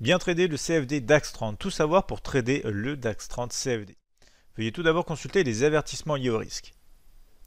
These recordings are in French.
Bien trader le CFD DAX 30, tout savoir pour trader le DAX 30 CFD. Veuillez tout d'abord consulter les avertissements liés au risque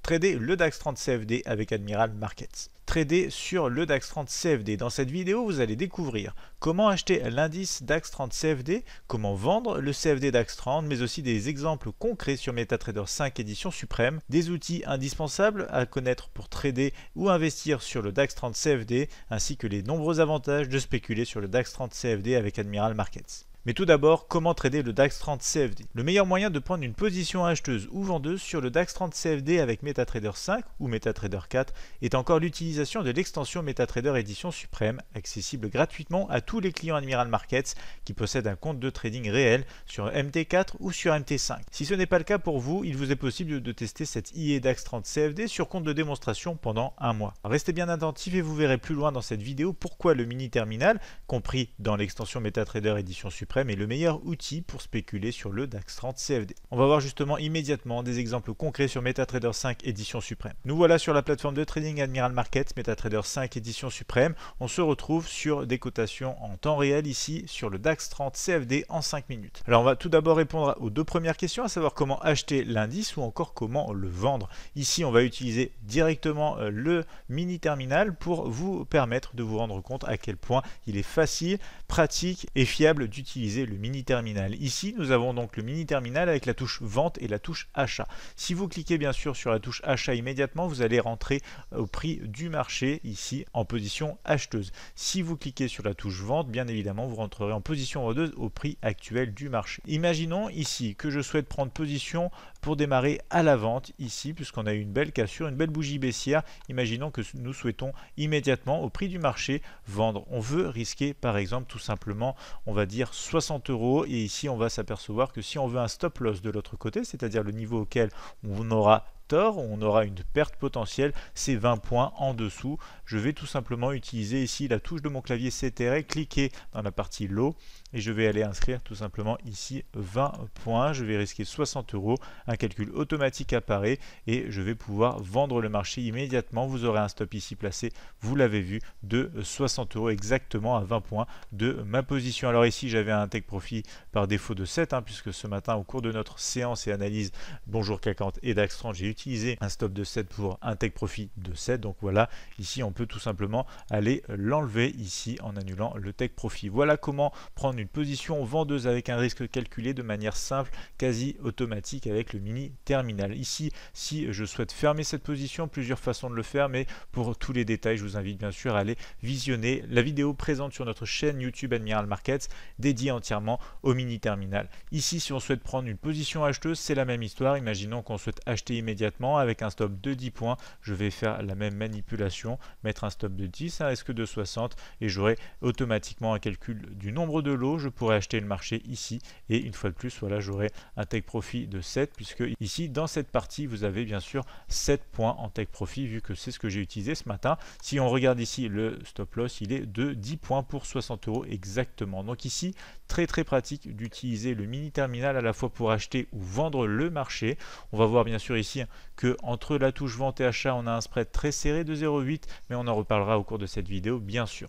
trader le DAX 30 CFD avec Admiral Markets. Trader sur le DAX 30 CFD. Dans cette vidéo, vous allez découvrir comment acheter l'indice DAX 30 CFD, comment vendre le CFD DAX 30, mais aussi des exemples concrets sur MetaTrader 5 édition suprême, des outils indispensables à connaître pour trader ou investir sur le DAX 30 CFD, ainsi que les nombreux avantages de spéculer sur le DAX 30 CFD avec Admiral Markets. Mais tout d'abord, comment trader le DAX 30 CFD Le meilleur moyen de prendre une position acheteuse ou vendeuse sur le DAX 30 CFD avec MetaTrader 5 ou MetaTrader 4 est encore l'utilisation de l'extension MetaTrader Edition Suprême, accessible gratuitement à tous les clients Admiral Markets qui possèdent un compte de trading réel sur MT4 ou sur MT5. Si ce n'est pas le cas pour vous, il vous est possible de tester cette IE DAX 30 CFD sur compte de démonstration pendant un mois. Restez bien attentifs et vous verrez plus loin dans cette vidéo pourquoi le mini terminal, compris dans l'extension MetaTrader Edition Suprême, est le meilleur outil pour spéculer sur le DAX 30 CFD. On va voir justement immédiatement des exemples concrets sur MetaTrader 5 édition suprême. Nous voilà sur la plateforme de trading Admiral Markets, MetaTrader 5 édition suprême. On se retrouve sur des cotations en temps réel ici sur le DAX 30 CFD en 5 minutes. Alors on va tout d'abord répondre aux deux premières questions, à savoir comment acheter l'indice ou encore comment le vendre. Ici on va utiliser directement euh, le mini terminal pour vous permettre de vous rendre compte à quel point il est facile, pratique et fiable d'utiliser le mini terminal. Ici, nous avons donc le mini terminal avec la touche vente et la touche achat. Si vous cliquez bien sûr sur la touche achat immédiatement, vous allez rentrer euh, au prix du marché ici en position acheteuse. Si vous cliquez sur la touche vente, bien évidemment, vous rentrerez en position vendeuse au prix actuel du marché. Imaginons ici que je souhaite prendre position pour démarrer à la vente ici, puisqu'on a eu une belle cassure, une belle bougie baissière. Imaginons que nous souhaitons immédiatement au prix du marché vendre. On veut risquer par exemple tout simplement, on va dire 60 euros. Et ici, on va s'apercevoir que si on veut un stop loss de l'autre côté, c'est-à-dire le niveau auquel on aura on aura une perte potentielle, c'est 20 points en dessous. Je vais tout simplement utiliser ici la touche de mon clavier CTR, cliquer dans la partie low et je vais aller inscrire tout simplement ici 20 points. Je vais risquer 60 euros, un calcul automatique apparaît et je vais pouvoir vendre le marché immédiatement. Vous aurez un stop ici placé, vous l'avez vu, de 60 euros exactement à 20 points de ma position. Alors ici j'avais un take profit par défaut de 7 hein, puisque ce matin au cours de notre séance et analyse Bonjour CAC et DAX 30 j'ai utilisé un stop de 7 pour un tech profit de 7. Donc voilà, ici on peut tout simplement aller l'enlever ici en annulant le tech profit. Voilà comment prendre une position vendeuse avec un risque calculé de manière simple, quasi automatique avec le mini terminal. Ici, si je souhaite fermer cette position, plusieurs façons de le faire, mais pour tous les détails, je vous invite bien sûr à aller visionner la vidéo présente sur notre chaîne YouTube Admiral Markets dédiée entièrement au mini terminal. Ici, si on souhaite prendre une position acheteuse, c'est la même histoire. Imaginons qu'on souhaite acheter immédiatement avec un stop de 10 points. Je vais faire la même manipulation, mettre un stop de 10, un risque de 60 et j'aurai automatiquement un calcul du nombre de lots. Je pourrais acheter le marché ici et une fois de plus, voilà, j'aurai un take profit de 7 puisque ici, dans cette partie, vous avez bien sûr 7 points en take profit vu que c'est ce que j'ai utilisé ce matin. Si on regarde ici le stop loss, il est de 10 points pour 60 euros exactement. Donc ici, très très pratique d'utiliser le mini terminal à la fois pour acheter ou vendre le marché. On va voir bien sûr ici hein, que entre la touche vente et achat, on a un spread très serré de 0,8, mais on en reparlera au cours de cette vidéo bien sûr.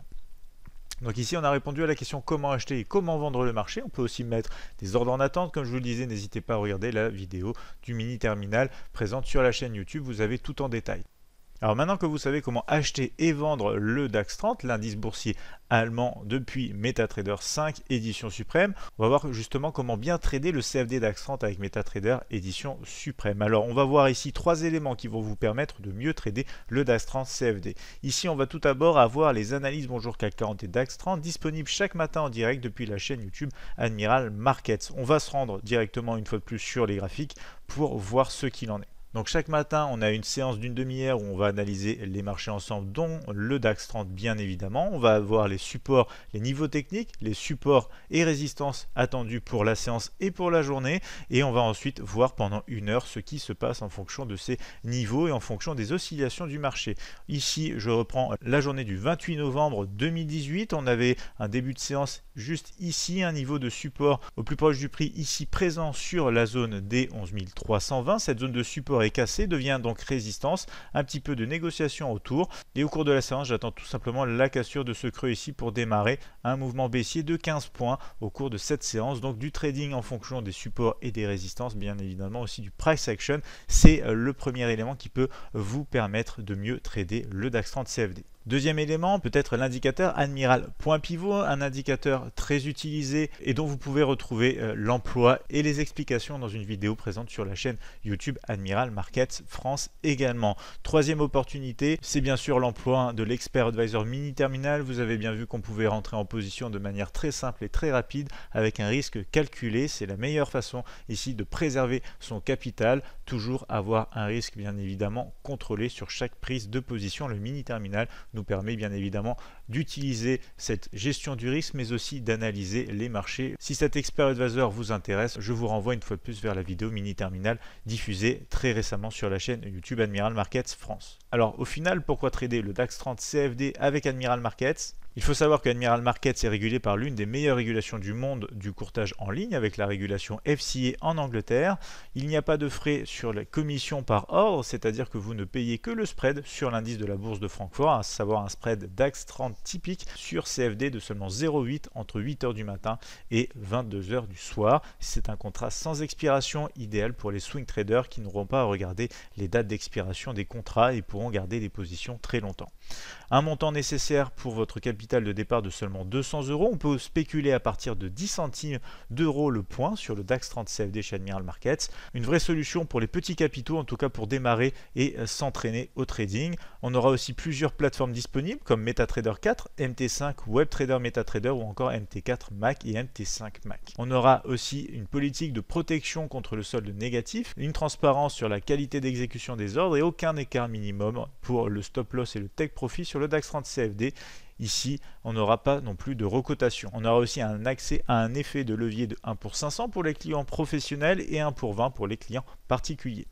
Donc ici, on a répondu à la question comment acheter et comment vendre le marché. On peut aussi mettre des ordres en attente. Comme je vous le disais, n'hésitez pas à regarder la vidéo du mini terminal présente sur la chaîne YouTube. Vous avez tout en détail. Alors maintenant que vous savez comment acheter et vendre le DAX 30, l'indice boursier allemand depuis MetaTrader 5 édition suprême, on va voir justement comment bien trader le CFD DAX 30 avec MetaTrader édition suprême. Alors on va voir ici trois éléments qui vont vous permettre de mieux trader le DAX 30 CFD. Ici on va tout d'abord avoir les analyses Bonjour CAC 40 et DAX 30 disponibles chaque matin en direct depuis la chaîne YouTube Admiral Markets. On va se rendre directement une fois de plus sur les graphiques pour voir ce qu'il en est. Donc chaque matin, on a une séance d'une demi-heure où on va analyser les marchés ensemble, dont le DAX 30 bien évidemment. On va avoir les supports, les niveaux techniques, les supports et résistances attendus pour la séance et pour la journée. Et on va ensuite voir pendant une heure ce qui se passe en fonction de ces niveaux et en fonction des oscillations du marché. Ici, je reprends la journée du 28 novembre 2018. On avait un début de séance juste ici, un niveau de support au plus proche du prix ici présent sur la zone des 11 320. Cette zone de support est cassée, devient donc résistance, un petit peu de négociation autour. Et au cours de la séance, j'attends tout simplement la cassure de ce creux ici pour démarrer un mouvement baissier de 15 points au cours de cette séance. Donc du trading en fonction des supports et des résistances, bien évidemment aussi du price action. C'est euh, le premier élément qui peut vous permettre de mieux trader le DAX 30 CFD. Deuxième élément, peut-être l'indicateur admiral point pivot, un indicateur très utilisé et dont vous pouvez retrouver euh, l'emploi et les explications dans une vidéo présente sur la chaîne YouTube Admiral Markets France également. Troisième opportunité, c'est bien sûr l'emploi de l'expert advisor mini terminal. Vous avez bien vu qu'on pouvait rentrer en position de manière très simple et très rapide avec un risque calculé. C'est la meilleure façon ici de préserver son capital, toujours avoir un risque bien évidemment contrôlé sur chaque prise de position. Le mini terminal nous permet bien évidemment d'utiliser cette gestion du risque mais aussi d'analyser les marchés. Si cet expert advisor vous intéresse, je vous renvoie une fois de plus vers la vidéo mini terminale diffusée très récemment sur la chaîne YouTube Admiral Markets France. Alors au final, pourquoi trader le DAX 30 CFD avec Admiral Markets il faut savoir qu'Admiral Markets est régulé par l'une des meilleures régulations du monde du courtage en ligne avec la régulation FCA en Angleterre. Il n'y a pas de frais sur la commission par ordre, c'est-à-dire que vous ne payez que le spread sur l'indice de la bourse de Francfort, à savoir un spread DAX 30 typique sur CFD de seulement 0,8 entre 8h du matin et 22h du soir. C'est un contrat sans expiration idéal pour les swing traders qui n'auront pas à regarder les dates d'expiration des contrats et pourront garder des positions très longtemps. Un montant nécessaire pour votre capital de départ de seulement 200 euros. On peut spéculer à partir de 10 centimes d'euros le point sur le DAX 30 CFD chez Admiral Markets. Une vraie solution pour les petits capitaux, en tout cas pour démarrer et euh, s'entraîner au trading. On aura aussi plusieurs plateformes disponibles comme MetaTrader 4, MT5, WebTrader MetaTrader ou encore MT4 Mac et MT5 Mac. On aura aussi une politique de protection contre le solde négatif, une transparence sur la qualité d'exécution des ordres et aucun écart minimum pour le stop loss et le tech profit sur le DAX 30 CFD Ici, on n'aura pas non plus de recotation. On aura aussi un accès à un effet de levier de 1 pour 500 pour les clients professionnels et 1 pour 20 pour les clients particuliers.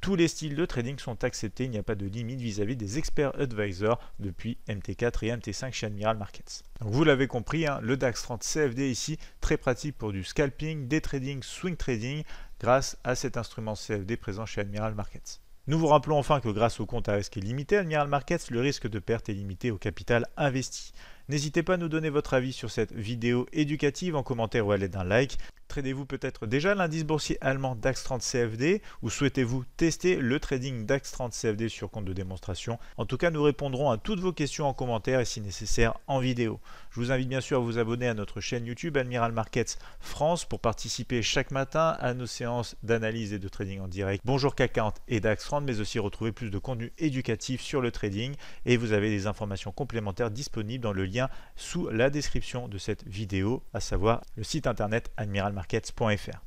Tous les styles de trading sont acceptés, il n'y a pas de limite vis-à-vis des experts advisors depuis MT4 et MT5 chez Admiral Markets. vous l'avez compris, hein, le DAX 30 CFD ici, très pratique pour du scalping, des trading, swing trading grâce à cet instrument CFD présent chez Admiral Markets. Nous vous rappelons enfin que grâce au compte à risque limité Admiral Markets, le risque de perte est limité au capital investi. N'hésitez pas à nous donner votre avis sur cette vidéo éducative en commentaire ou à l'aide d'un like. Tradez-vous peut-être déjà l'indice boursier allemand DAX 30 CFD ou souhaitez-vous tester le trading DAX 30 CFD sur compte de démonstration En tout cas, nous répondrons à toutes vos questions en commentaire et si nécessaire en vidéo. Je vous invite bien sûr à vous abonner à notre chaîne YouTube Admiral Markets France pour participer chaque matin à nos séances d'analyse et de trading en direct. Bonjour CAC 40 et DAX 30, mais aussi retrouver plus de contenu éducatif sur le trading et vous avez des informations complémentaires disponibles dans le lien sous la description de cette vidéo, à savoir le site internet Admiral Markets markets.fr.